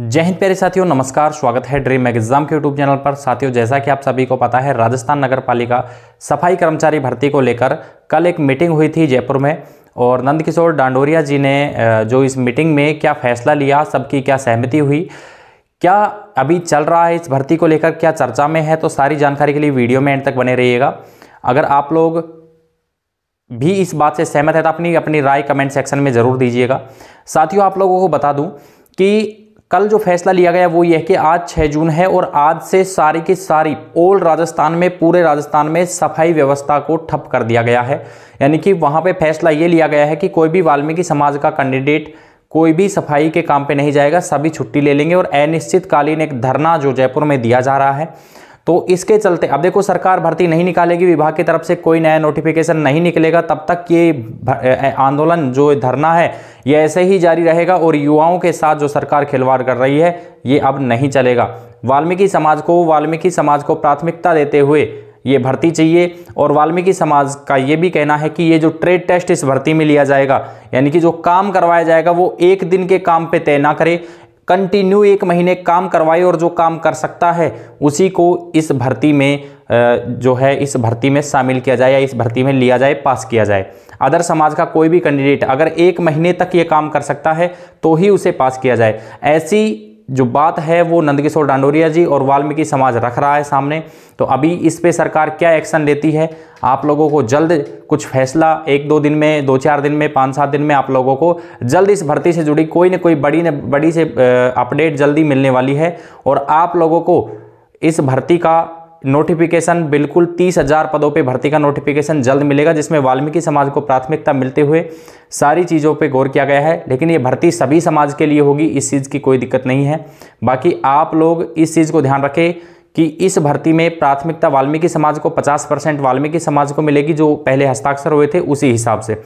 जय हिंद प्यारे साथियों नमस्कार स्वागत है ड्रीम एग्जाम के यूट्यूब चैनल पर साथियों जैसा कि आप सभी को पता है राजस्थान नगर पालिका सफाई कर्मचारी भर्ती को लेकर कल एक मीटिंग हुई थी जयपुर में और नंदकिशोर डांडोरिया जी ने जो इस मीटिंग में क्या फैसला लिया सबकी क्या सहमति हुई क्या अभी चल रहा है इस भर्ती को लेकर क्या चर्चा में है तो सारी जानकारी के लिए वीडियो में एंड तक बने रहिएगा अगर आप लोग भी इस बात से सहमत है तो अपनी अपनी राय कमेंट सेक्शन में ज़रूर दीजिएगा साथियों आप लोगों को बता दूँ कि कल जो फैसला लिया गया वो ये है कि आज 6 जून है और आज से सारी की सारी ओल्ड राजस्थान में पूरे राजस्थान में सफाई व्यवस्था को ठप कर दिया गया है यानी कि वहाँ पे फैसला ये लिया गया है कि कोई भी वाल्मीकि समाज का कैंडिडेट कोई भी सफाई के काम पे नहीं जाएगा सभी छुट्टी ले लेंगे और अनिश्चितकालीन एक धरना जो जयपुर में दिया जा रहा है तो इसके चलते अब देखो सरकार भर्ती नहीं निकालेगी विभाग की तरफ से कोई नया नोटिफिकेशन नहीं निकलेगा तब तक ये आंदोलन जो धरना है ये ऐसे ही जारी रहेगा और युवाओं के साथ जो सरकार खिलवाड़ कर रही है ये अब नहीं चलेगा वाल्मीकि समाज को वाल्मीकि समाज को प्राथमिकता देते हुए ये भर्ती चाहिए और वाल्मीकि समाज का ये भी कहना है कि ये जो ट्रेड टेस्ट इस भर्ती में लिया जाएगा यानी कि जो काम करवाया जाएगा वो एक दिन के काम पे तय ना करे कंटिन्यू एक महीने काम करवाए और जो काम कर सकता है उसी को इस भर्ती में जो है इस भर्ती में शामिल किया जाए या इस भर्ती में लिया जाए पास किया जाए अदर समाज का कोई भी कैंडिडेट अगर एक महीने तक ये काम कर सकता है तो ही उसे पास किया जाए ऐसी जो बात है वो नंदकिशोर डांडोरिया जी और वाल्मीकि समाज रख रहा है सामने तो अभी इस पे सरकार क्या एक्शन लेती है आप लोगों को जल्द कुछ फैसला एक दो दिन में दो चार दिन में पाँच सात दिन में आप लोगों को जल्द इस भर्ती से जुड़ी कोई ना कोई बड़ी न बड़ी से अपडेट जल्दी मिलने वाली है और आप लोगों को इस भर्ती का नोटिफिकेशन बिल्कुल तीस हज़ार पदों पे भर्ती का नोटिफिकेशन जल्द मिलेगा जिसमें वाल्मीकि समाज को प्राथमिकता मिलते हुए सारी चीज़ों पे गौर किया गया है लेकिन ये भर्ती सभी समाज के लिए होगी इस चीज़ की कोई दिक्कत नहीं है बाकी आप लोग इस चीज़ को ध्यान रखें कि इस भर्ती में प्राथमिकता वाल्मीकि समाज को पचास परसेंट वाल्मीकि समाज को मिलेगी जो पहले हस्ताक्षर हुए थे उसी हिसाब से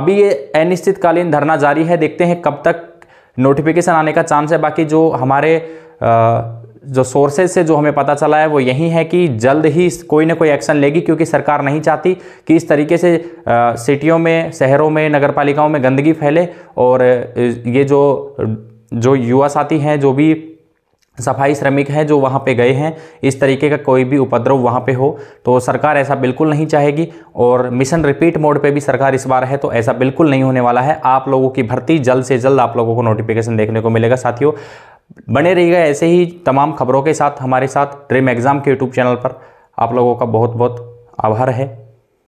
अभी ये अनिश्चितकालीन धरना जारी है देखते हैं कब तक नोटिफिकेशन आने का चांस है बाकी जो हमारे आ, जो सोर्सेज से जो हमें पता चला है वो यही है कि जल्द ही कोई ना कोई एक्शन लेगी क्योंकि सरकार नहीं चाहती कि इस तरीके से सिटियों में शहरों में नगर पालिकाओं में गंदगी फैले और ये जो जो युवा साथी हैं जो भी सफाई श्रमिक हैं जो वहाँ पे गए हैं इस तरीके का कोई भी उपद्रव वहाँ पे हो तो सरकार ऐसा बिल्कुल नहीं चाहेगी और मिशन रिपीट मोड पे भी सरकार इस बार है तो ऐसा बिल्कुल नहीं होने वाला है आप लोगों की भर्ती जल्द से जल्द आप लोगों को नोटिफिकेशन देखने को मिलेगा साथियों बने रहिएगा ऐसे ही तमाम खबरों के साथ हमारे साथ ड्रीम एग्ज़ाम के यूट्यूब चैनल पर आप लोगों का बहुत बहुत आभार है